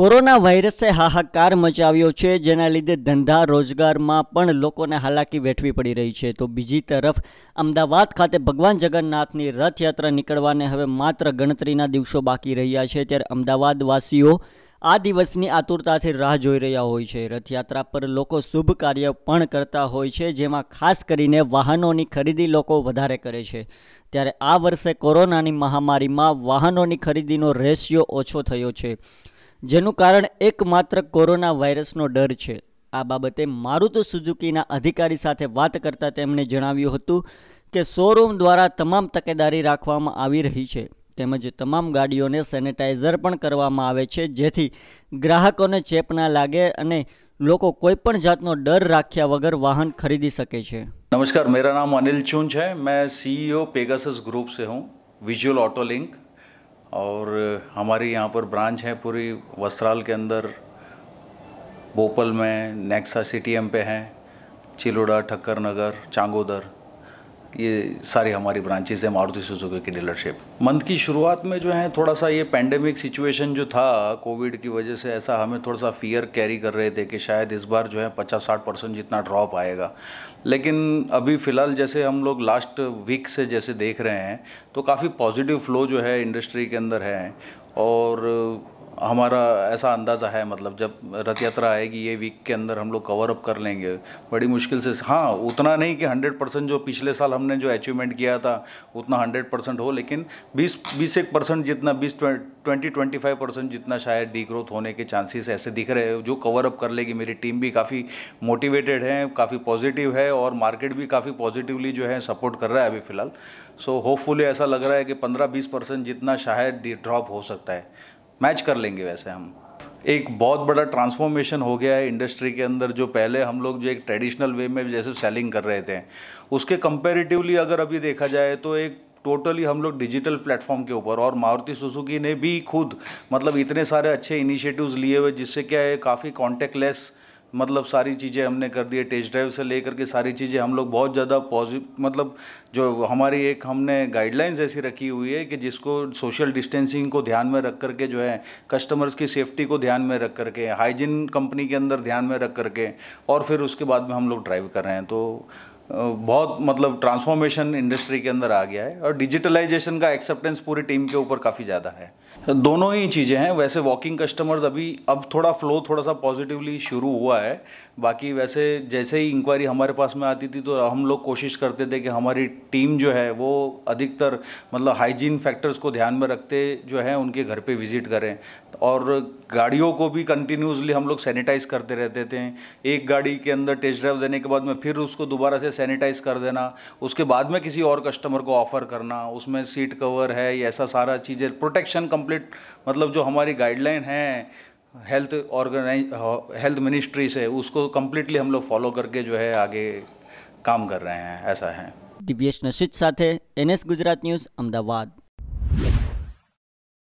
corona વાયરસે હાહાકાર મચાવ્યો છે જેના લીધે ધંધા રોજગારમાં પણ લોકોને હાલાકી વેઠવી પડી રહી છે તો બીજી તરફ અમદાવાદ ખાતે ભગવાન જગન્નાથની રથયાત્રા નીકળવાને હવે માત્ર ગણતરીના દિવસો બાકી રહ્યા છે ત્યારે અમદાવાદવાસીઓ આ દિવસની આતુરતાથી રાહ જોઈ રહ્યા હોય છે રથયાત્રા પર લોકો શુભ કાર્ય પણ કરતા હોય છે જેમાં ખાસ કરીને વાહનોની ખરીદી લોકો વધારે કરે છે ત્યારે આ વર્ષે કોરોનાની મહામારીમાં વાહનોની ખરીદીનો રેશિયો ઓછો થયો છે જેનું કારણ એકમાત્ર કોરોના વાયરસનો ડર છે આ બાબતે મારુત સુઝુકીના અધિકારી સાથે વાત કરતા તેમણે જણાવ્યું હતું કે શોરૂમ દ્વારા તમામ તકેદારી રાખવામાં આવી રહી છે તેમજ તમામ ગાડીઓને સેનિтайઝર પણ કરવામાં આવે છે જેથી ગ્રાહકોને ચેપ ન લાગે અને લોકો કોઈ પણ જાતનો ડર રાખ્યા વગર વાહન ખરીદી શકે છે નમસ્કાર મેરા નામ અનિલ છું છે મેં સીઈઓ પેગસસ ગ્રુપ સે હું વિઝ્યુઅલ ઓટો લિંક और हमारी यहाँ पर ब्रांच है पूरी वस्त्राल के अंदर भोपाल में नेक्सा सी टी एम पे हैं चिलोड़ा ठक्कर नगर चांगोदर ये सारी हमारी ब्रांचेज हैं मारुति सुजुकी की डीलरशिप मंथ की शुरुआत में जो है थोड़ा सा ये पैंडेमिक सिचुएशन जो था कोविड की वजह से ऐसा हमें थोड़ा सा फियर कैरी कर रहे थे कि शायद इस बार जो है पचास साठ परसेंट जितना ड्रॉप आएगा लेकिन अभी फ़िलहाल जैसे हम लोग लास्ट वीक से जैसे देख रहे हैं तो काफ़ी पॉजिटिव फ्लो जो है इंडस्ट्री के अंदर है और हमारा ऐसा अंदाज़ा है मतलब जब रथ यात्रा आएगी ये वीक के अंदर हम लोग कवर अप कर लेंगे बड़ी मुश्किल से हाँ उतना नहीं कि 100 परसेंट जो पिछले साल हमने जो अचीवमेंट किया था उतना 100 परसेंट हो लेकिन 20 बीस एक परसेंट जितना 20 ट्वेंटी ट्वेंटी फाइव परसेंट जितना शायद डी ग्रोथ होने के चांसेस ऐसे दिख रहे हैं जो कवर अप कर लेगी मेरी टीम भी काफ़ी मोटिवेटेड है काफ़ी पॉजिटिव है और मार्केट भी काफ़ी पॉजिटिवली जो है सपोर्ट कर रहा है अभी फ़िलहाल सो होपफुली ऐसा लग रहा है कि पंद्रह बीस परसेंट जितना शायद ड्रॉप हो सकता है मैच कर लेंगे वैसे हम एक बहुत बड़ा ट्रांसफॉर्मेशन हो गया है इंडस्ट्री के अंदर जो पहले हम लोग जो एक ट्रेडिशनल वे में जैसे सेलिंग कर रहे थे उसके कंपेरेटिवली अगर अभी देखा जाए तो एक टोटली हम लोग डिजिटल प्लेटफॉर्म के ऊपर और मारुति सुजुकी ने भी खुद मतलब इतने सारे अच्छे इनिशिएटिव्स लिए हुए जिससे क्या है काफ़ी लेस मतलब सारी चीज़ें हमने कर दी है टेस्ट ड्राइव से लेकर के सारी चीज़ें हम लोग बहुत ज़्यादा पॉजिटिव मतलब जो हमारी एक हमने गाइडलाइंस ऐसी रखी हुई है कि जिसको सोशल डिस्टेंसिंग को ध्यान में रख करके जो है कस्टमर्स की सेफ्टी को ध्यान में रख करके हाइजीन कंपनी के अंदर ध्यान में रख करके और फिर उसके बाद में हम लोग ड्राइव कर रहे हैं तो बहुत मतलब ट्रांसफॉर्मेशन इंडस्ट्री के अंदर आ गया है और डिजिटलाइजेशन का एक्सेप्टेंस पूरी टीम के ऊपर काफ़ी ज़्यादा है तो दोनों ही चीज़ें हैं वैसे वॉकिंग कस्टमर्स अभी अब थोड़ा फ्लो थोड़ा सा पॉजिटिवली शुरू हुआ है बाकी वैसे जैसे ही इंक्वायरी हमारे पास में आती थी तो हम लोग कोशिश करते थे कि हमारी टीम जो है वो अधिकतर मतलब हाइजीन फैक्टर्स को ध्यान में रखते जो है उनके घर पे विज़िट करें और गाड़ियों को भी कंटिन्यूसली हम लोग सैनिटाइज करते रहते थे एक गाड़ी के अंदर टेस्ट ड्राइव देने के बाद में फिर उसको दोबारा से सैनिटाइज कर देना उसके बाद में किसी और कस्टमर को ऑफ़र करना उसमें सीट कवर है ऐसा सारा चीज़ें प्रोटेक्शन कंप्लीट मतलब जो हमारी गाइडलाइन है हेल्थ ऑर्गेनाइज हेल्थ मिनिस्ट्री से उसको कम्प्लीटली हम लोग फॉलो करके जो है आगे काम कर रहे हैं ऐसा है नशीद साथ है એનએસ गुजरात न्यूज़ अहमदाबाद